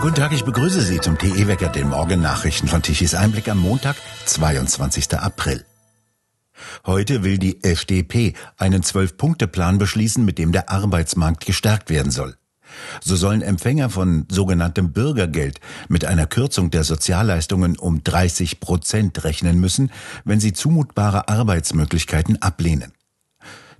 Guten Tag, ich begrüße Sie zum TE Wecker, den Morgennachrichten von Tichys Einblick am Montag, 22. April. Heute will die FDP einen Zwölf-Punkte-Plan beschließen, mit dem der Arbeitsmarkt gestärkt werden soll. So sollen Empfänger von sogenanntem Bürgergeld mit einer Kürzung der Sozialleistungen um 30 Prozent rechnen müssen, wenn sie zumutbare Arbeitsmöglichkeiten ablehnen.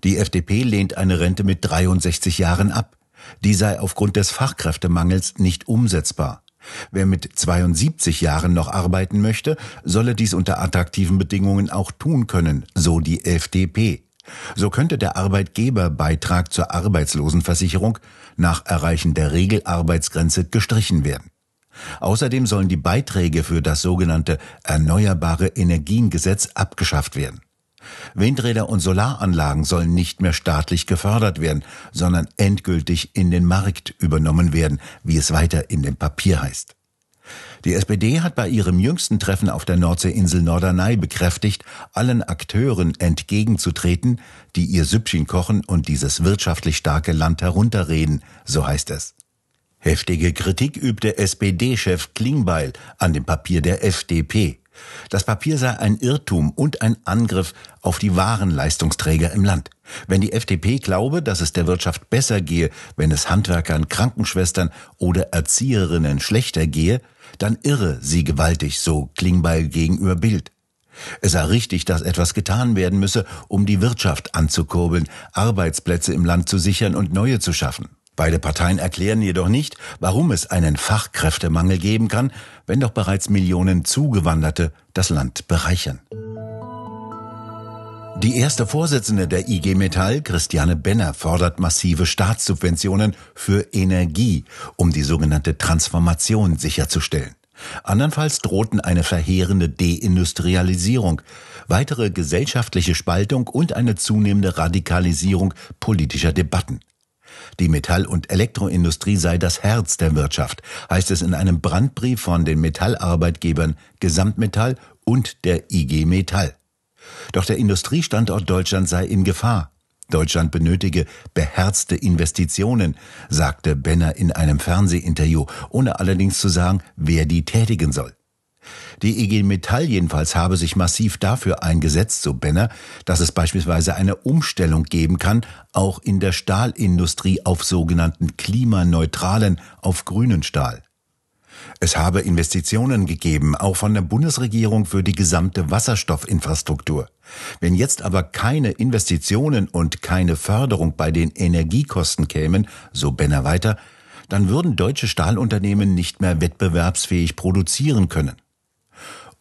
Die FDP lehnt eine Rente mit 63 Jahren ab. Die sei aufgrund des Fachkräftemangels nicht umsetzbar. Wer mit 72 Jahren noch arbeiten möchte, solle dies unter attraktiven Bedingungen auch tun können, so die FDP. So könnte der Arbeitgeberbeitrag zur Arbeitslosenversicherung nach Erreichen der Regelarbeitsgrenze gestrichen werden. Außerdem sollen die Beiträge für das sogenannte Erneuerbare Energiengesetz abgeschafft werden. Windräder und Solaranlagen sollen nicht mehr staatlich gefördert werden, sondern endgültig in den Markt übernommen werden, wie es weiter in dem Papier heißt. Die SPD hat bei ihrem jüngsten Treffen auf der Nordseeinsel Norderney bekräftigt, allen Akteuren entgegenzutreten, die ihr Süppchen kochen und dieses wirtschaftlich starke Land herunterreden, so heißt es. Heftige Kritik übte SPD-Chef Klingbeil an dem Papier der FDP. Das Papier sei ein Irrtum und ein Angriff auf die wahren Leistungsträger im Land. Wenn die FDP glaube, dass es der Wirtschaft besser gehe, wenn es Handwerkern, Krankenschwestern oder Erzieherinnen schlechter gehe, dann irre sie gewaltig, so Klingbeil gegenüber Bild. Es sei richtig, dass etwas getan werden müsse, um die Wirtschaft anzukurbeln, Arbeitsplätze im Land zu sichern und neue zu schaffen. Beide Parteien erklären jedoch nicht, warum es einen Fachkräftemangel geben kann, wenn doch bereits Millionen Zugewanderte das Land bereichern. Die erste Vorsitzende der IG Metall, Christiane Benner, fordert massive Staatssubventionen für Energie, um die sogenannte Transformation sicherzustellen. Andernfalls drohten eine verheerende Deindustrialisierung, weitere gesellschaftliche Spaltung und eine zunehmende Radikalisierung politischer Debatten. Die Metall- und Elektroindustrie sei das Herz der Wirtschaft, heißt es in einem Brandbrief von den Metallarbeitgebern Gesamtmetall und der IG Metall. Doch der Industriestandort Deutschland sei in Gefahr. Deutschland benötige beherzte Investitionen, sagte Benner in einem Fernsehinterview, ohne allerdings zu sagen, wer die tätigen soll. Die EG Metall jedenfalls habe sich massiv dafür eingesetzt, so Benner, dass es beispielsweise eine Umstellung geben kann, auch in der Stahlindustrie auf sogenannten klimaneutralen, auf grünen Stahl. Es habe Investitionen gegeben, auch von der Bundesregierung für die gesamte Wasserstoffinfrastruktur. Wenn jetzt aber keine Investitionen und keine Förderung bei den Energiekosten kämen, so Benner weiter, dann würden deutsche Stahlunternehmen nicht mehr wettbewerbsfähig produzieren können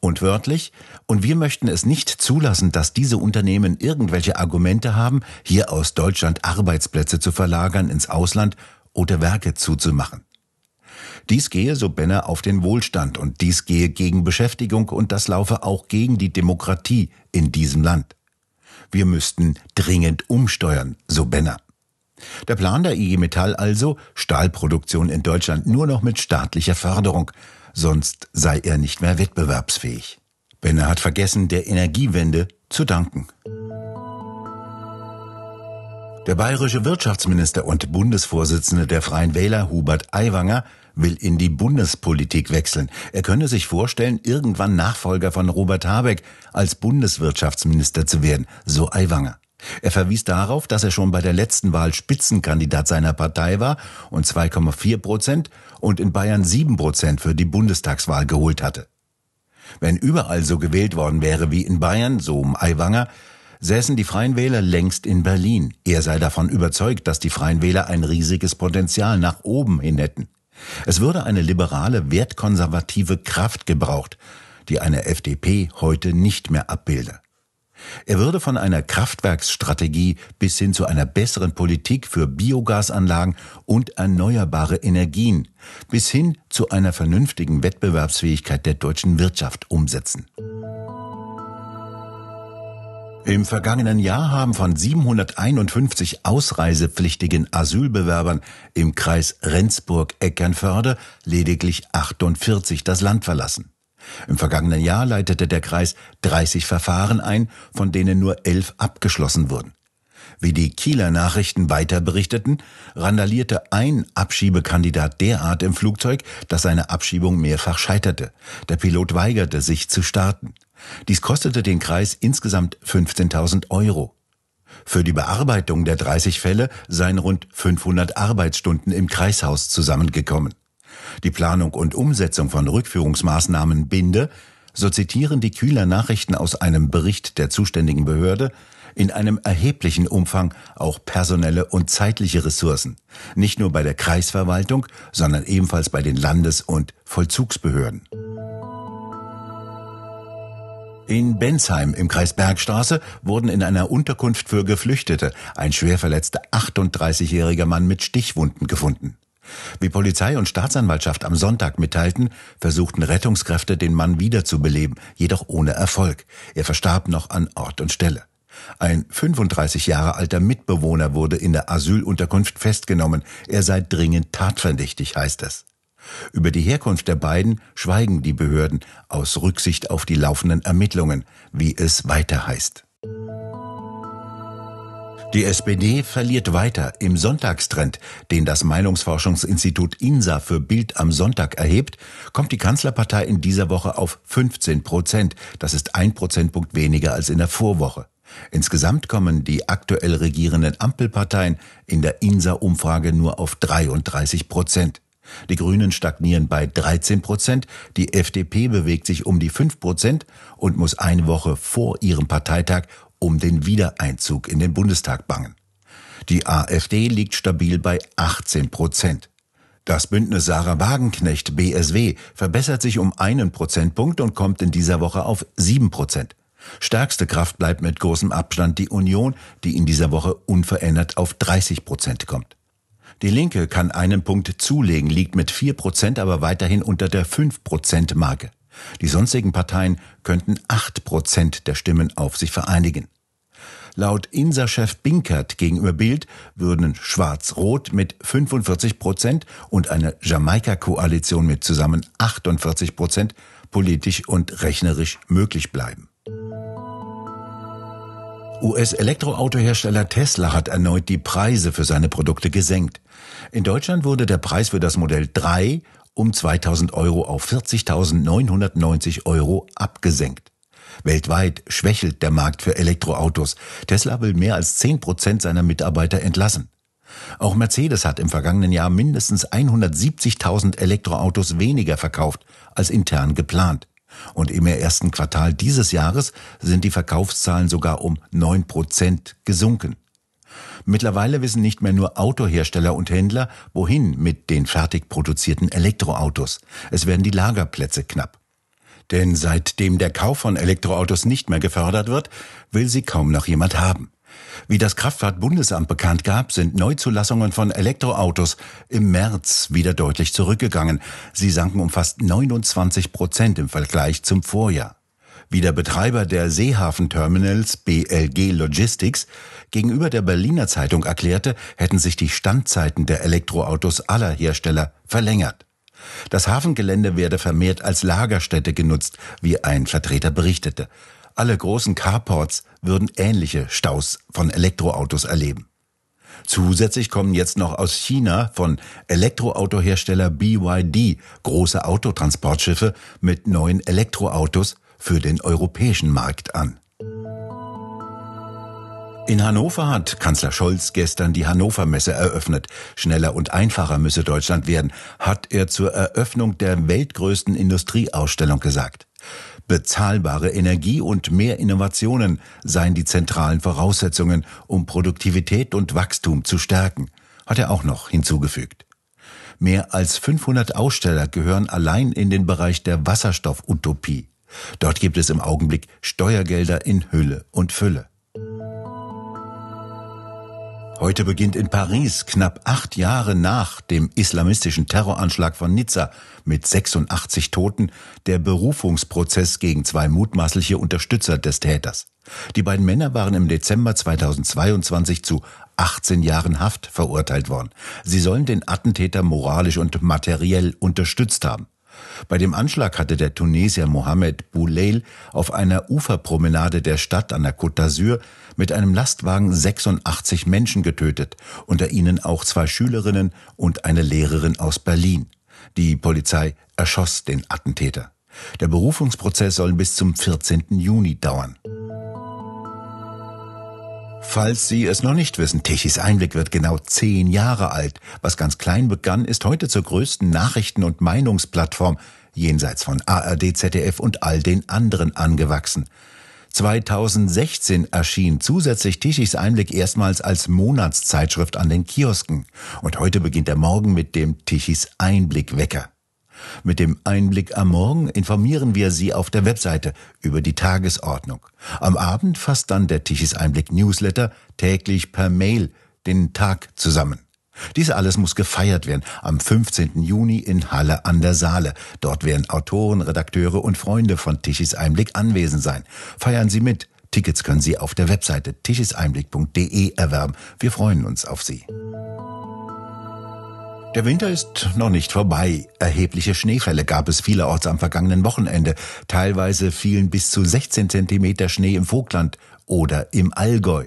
und wörtlich, und wir möchten es nicht zulassen, dass diese Unternehmen irgendwelche Argumente haben, hier aus Deutschland Arbeitsplätze zu verlagern ins Ausland oder Werke zuzumachen. Dies gehe, so Benner, auf den Wohlstand und dies gehe gegen Beschäftigung und das laufe auch gegen die Demokratie in diesem Land. Wir müssten dringend umsteuern, so Benner. Der Plan der IG Metall also, Stahlproduktion in Deutschland nur noch mit staatlicher Förderung, sonst sei er nicht mehr wettbewerbsfähig. Benner hat vergessen, der Energiewende zu danken. Der bayerische Wirtschaftsminister und Bundesvorsitzende der Freien Wähler, Hubert Aiwanger, will in die Bundespolitik wechseln. Er könne sich vorstellen, irgendwann Nachfolger von Robert Habeck als Bundeswirtschaftsminister zu werden, so Aiwanger. Er verwies darauf, dass er schon bei der letzten Wahl Spitzenkandidat seiner Partei war und 2,4 Prozent und in Bayern 7 Prozent für die Bundestagswahl geholt hatte. Wenn überall so gewählt worden wäre wie in Bayern, so um Aiwanger, säßen die Freien Wähler längst in Berlin. Er sei davon überzeugt, dass die Freien Wähler ein riesiges Potenzial nach oben hin hätten. Es würde eine liberale, wertkonservative Kraft gebraucht, die eine FDP heute nicht mehr abbilde. Er würde von einer Kraftwerksstrategie bis hin zu einer besseren Politik für Biogasanlagen und erneuerbare Energien bis hin zu einer vernünftigen Wettbewerbsfähigkeit der deutschen Wirtschaft umsetzen. Im vergangenen Jahr haben von 751 ausreisepflichtigen Asylbewerbern im Kreis Rendsburg-Eckernförde lediglich 48 das Land verlassen. Im vergangenen Jahr leitete der Kreis 30 Verfahren ein, von denen nur 11 abgeschlossen wurden. Wie die Kieler Nachrichten weiter berichteten, randalierte ein Abschiebekandidat derart im Flugzeug, dass seine Abschiebung mehrfach scheiterte. Der Pilot weigerte sich zu starten. Dies kostete den Kreis insgesamt 15.000 Euro. Für die Bearbeitung der 30 Fälle seien rund 500 Arbeitsstunden im Kreishaus zusammengekommen die Planung und Umsetzung von Rückführungsmaßnahmen binde, so zitieren die Kühler Nachrichten aus einem Bericht der zuständigen Behörde in einem erheblichen Umfang auch personelle und zeitliche Ressourcen, nicht nur bei der Kreisverwaltung, sondern ebenfalls bei den Landes- und Vollzugsbehörden. In Bensheim im Kreis Bergstraße wurden in einer Unterkunft für Geflüchtete ein schwerverletzter 38-jähriger Mann mit Stichwunden gefunden. Wie Polizei und Staatsanwaltschaft am Sonntag mitteilten, versuchten Rettungskräfte, den Mann wiederzubeleben, jedoch ohne Erfolg. Er verstarb noch an Ort und Stelle. Ein 35 Jahre alter Mitbewohner wurde in der Asylunterkunft festgenommen. Er sei dringend tatverdächtig, heißt es. Über die Herkunft der beiden schweigen die Behörden aus Rücksicht auf die laufenden Ermittlungen, wie es weiter heißt. Die SPD verliert weiter im Sonntagstrend, den das Meinungsforschungsinstitut INSA für Bild am Sonntag erhebt, kommt die Kanzlerpartei in dieser Woche auf 15 Prozent. Das ist ein Prozentpunkt weniger als in der Vorwoche. Insgesamt kommen die aktuell regierenden Ampelparteien in der INSA-Umfrage nur auf 33 Prozent. Die Grünen stagnieren bei 13 Prozent, die FDP bewegt sich um die 5 Prozent und muss eine Woche vor ihrem Parteitag um den Wiedereinzug in den Bundestag bangen. Die AfD liegt stabil bei 18 Prozent. Das Bündnis Sarah Wagenknecht BSW verbessert sich um einen Prozentpunkt und kommt in dieser Woche auf sieben Prozent. Stärkste Kraft bleibt mit großem Abstand die Union, die in dieser Woche unverändert auf 30 Prozent kommt. Die Linke kann einen Punkt zulegen, liegt mit vier Prozent aber weiterhin unter der fünf Prozent Marke. Die sonstigen Parteien könnten 8 Prozent der Stimmen auf sich vereinigen. Laut Insa-Chef Binkert gegenüber Bild würden Schwarz-Rot mit 45 Prozent und eine Jamaika-Koalition mit zusammen 48 Prozent politisch und rechnerisch möglich bleiben. US-Elektroautohersteller Tesla hat erneut die Preise für seine Produkte gesenkt. In Deutschland wurde der Preis für das Modell 3 um 2000 Euro auf 40.990 Euro abgesenkt. Weltweit schwächelt der Markt für Elektroautos. Tesla will mehr als 10 Prozent seiner Mitarbeiter entlassen. Auch Mercedes hat im vergangenen Jahr mindestens 170.000 Elektroautos weniger verkauft als intern geplant. Und im ersten Quartal dieses Jahres sind die Verkaufszahlen sogar um 9 Prozent gesunken. Mittlerweile wissen nicht mehr nur Autohersteller und Händler, wohin mit den fertig produzierten Elektroautos. Es werden die Lagerplätze knapp. Denn seitdem der Kauf von Elektroautos nicht mehr gefördert wird, will sie kaum noch jemand haben. Wie das Kraftfahrtbundesamt bekannt gab, sind Neuzulassungen von Elektroautos im März wieder deutlich zurückgegangen. Sie sanken um fast 29 Prozent im Vergleich zum Vorjahr wie der Betreiber der Seehafenterminals BLG Logistics gegenüber der Berliner Zeitung erklärte, hätten sich die Standzeiten der Elektroautos aller Hersteller verlängert. Das Hafengelände werde vermehrt als Lagerstätte genutzt, wie ein Vertreter berichtete. Alle großen Carports würden ähnliche Staus von Elektroautos erleben. Zusätzlich kommen jetzt noch aus China von Elektroautohersteller BYD große Autotransportschiffe mit neuen Elektroautos, für den europäischen Markt an. In Hannover hat Kanzler Scholz gestern die Hannover Messe eröffnet. Schneller und einfacher müsse Deutschland werden, hat er zur Eröffnung der weltgrößten Industrieausstellung gesagt. Bezahlbare Energie und mehr Innovationen seien die zentralen Voraussetzungen, um Produktivität und Wachstum zu stärken, hat er auch noch hinzugefügt. Mehr als 500 Aussteller gehören allein in den Bereich der Wasserstoffutopie. Dort gibt es im Augenblick Steuergelder in Hülle und Fülle. Heute beginnt in Paris, knapp acht Jahre nach dem islamistischen Terroranschlag von Nizza mit 86 Toten, der Berufungsprozess gegen zwei mutmaßliche Unterstützer des Täters. Die beiden Männer waren im Dezember 2022 zu 18 Jahren Haft verurteilt worden. Sie sollen den Attentäter moralisch und materiell unterstützt haben. Bei dem Anschlag hatte der Tunesier Mohamed Bouleil auf einer Uferpromenade der Stadt an der Côte d'Azur mit einem Lastwagen 86 Menschen getötet, unter ihnen auch zwei Schülerinnen und eine Lehrerin aus Berlin. Die Polizei erschoss den Attentäter. Der Berufungsprozess soll bis zum 14. Juni dauern. Falls Sie es noch nicht wissen, Tichys Einblick wird genau zehn Jahre alt. Was ganz klein begann, ist heute zur größten Nachrichten- und Meinungsplattform, jenseits von ARD, ZDF und all den anderen angewachsen. 2016 erschien zusätzlich Tichys Einblick erstmals als Monatszeitschrift an den Kiosken. Und heute beginnt der Morgen mit dem Tichys Einblick-Wecker. Mit dem Einblick am Morgen informieren wir Sie auf der Webseite über die Tagesordnung. Am Abend fasst dann der Tischis Einblick Newsletter täglich per Mail den Tag zusammen. Dies alles muss gefeiert werden am 15. Juni in Halle an der Saale. Dort werden Autoren, Redakteure und Freunde von Tischis Einblick anwesend sein. Feiern Sie mit. Tickets können Sie auf der Webseite tischeseinblick.de erwerben. Wir freuen uns auf Sie. Der Winter ist noch nicht vorbei. Erhebliche Schneefälle gab es vielerorts am vergangenen Wochenende. Teilweise fielen bis zu 16 Zentimeter Schnee im Vogtland oder im Allgäu.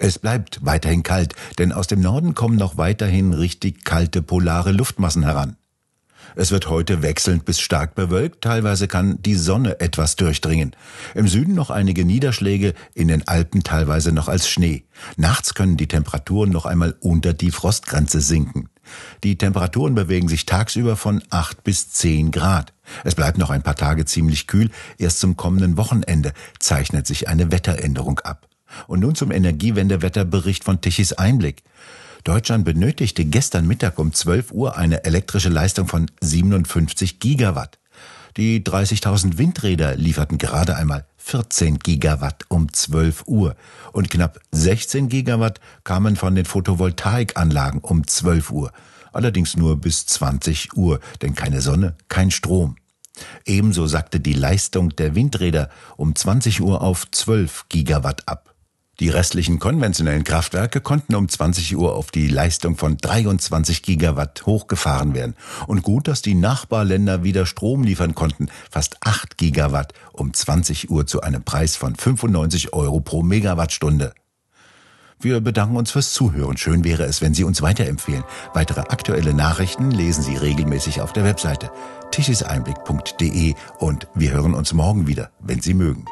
Es bleibt weiterhin kalt, denn aus dem Norden kommen noch weiterhin richtig kalte polare Luftmassen heran. Es wird heute wechselnd bis stark bewölkt, teilweise kann die Sonne etwas durchdringen. Im Süden noch einige Niederschläge, in den Alpen teilweise noch als Schnee. Nachts können die Temperaturen noch einmal unter die Frostgrenze sinken. Die Temperaturen bewegen sich tagsüber von 8 bis 10 Grad. Es bleibt noch ein paar Tage ziemlich kühl. Erst zum kommenden Wochenende zeichnet sich eine Wetteränderung ab. Und nun zum Energiewendewetterbericht von Tichys Einblick. Deutschland benötigte gestern Mittag um 12 Uhr eine elektrische Leistung von 57 Gigawatt. Die 30.000 Windräder lieferten gerade einmal 14 Gigawatt um 12 Uhr und knapp 16 Gigawatt kamen von den Photovoltaikanlagen um 12 Uhr, allerdings nur bis 20 Uhr, denn keine Sonne, kein Strom. Ebenso sackte die Leistung der Windräder um 20 Uhr auf 12 Gigawatt ab. Die restlichen konventionellen Kraftwerke konnten um 20 Uhr auf die Leistung von 23 Gigawatt hochgefahren werden. Und gut, dass die Nachbarländer wieder Strom liefern konnten. Fast 8 Gigawatt um 20 Uhr zu einem Preis von 95 Euro pro Megawattstunde. Wir bedanken uns fürs Zuhören. Schön wäre es, wenn Sie uns weiterempfehlen. Weitere aktuelle Nachrichten lesen Sie regelmäßig auf der Webseite tischiseinblick.de und wir hören uns morgen wieder, wenn Sie mögen.